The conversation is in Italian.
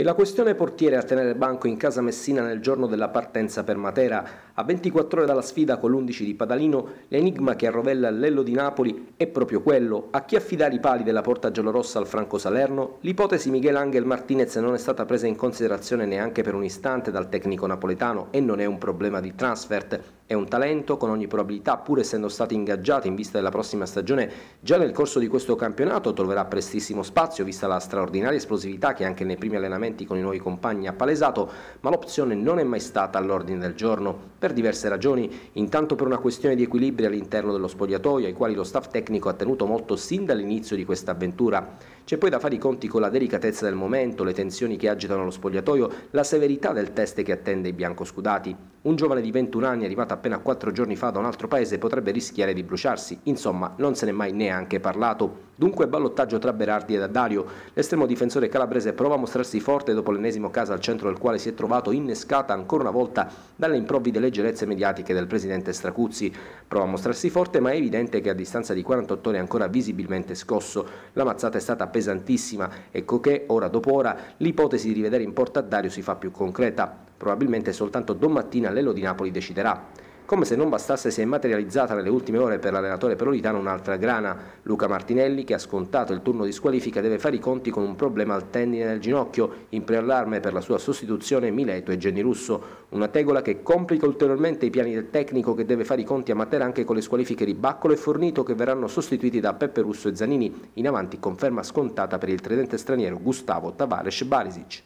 E la questione portiere a tenere banco in casa Messina nel giorno della partenza per Matera, a 24 ore dalla sfida con l'11 di Padalino, l'enigma che arrovella l'ello di Napoli è proprio quello. A chi affidare i pali della porta giallorossa al Franco Salerno? L'ipotesi Miguel Angel Martinez non è stata presa in considerazione neanche per un istante dal tecnico napoletano e non è un problema di transfert. È un talento con ogni probabilità, pur essendo stato ingaggiato in vista della prossima stagione, già nel corso di questo campionato troverà prestissimo spazio, vista la straordinaria esplosività che anche nei primi allenamenti con i nuovi compagni ha palesato, ma l'opzione non è mai stata all'ordine del giorno, per diverse ragioni, intanto per una questione di equilibri all'interno dello spogliatoio, ai quali lo staff tecnico ha tenuto molto sin dall'inizio di questa avventura. C'è poi da fare i conti con la delicatezza del momento, le tensioni che agitano lo spogliatoio, la severità del test che attende i biancoscudati. Un giovane di 21 anni arrivato a appena quattro giorni fa da un altro paese potrebbe rischiare di bruciarsi. Insomma, non se n'è mai neanche parlato. Dunque ballottaggio tra Berardi ed Addario. L'estremo difensore calabrese prova a mostrarsi forte dopo l'ennesimo caso al centro del quale si è trovato innescata ancora una volta dalle improvvide leggerezze mediatiche del presidente Stracuzzi. Prova a mostrarsi forte ma è evidente che a distanza di 48 ore è ancora visibilmente scosso. La mazzata è stata pesantissima, ecco che ora dopo ora l'ipotesi di rivedere in porta Addario si fa più concreta. Probabilmente soltanto domattina l'Elo di Napoli deciderà. Come se non bastasse si è materializzata nelle ultime ore per l'allenatore perolitano un'altra grana. Luca Martinelli, che ha scontato il turno di squalifica, deve fare i conti con un problema al tendine del ginocchio, in preallarme per la sua sostituzione Mileto e Geni Russo. Una tegola che complica ulteriormente i piani del tecnico che deve fare i conti a Matera anche con le squalifiche di Baccolo e Fornito che verranno sostituiti da Peppe Russo e Zanini. In avanti conferma scontata per il tridente straniero Gustavo Tavares Barisic.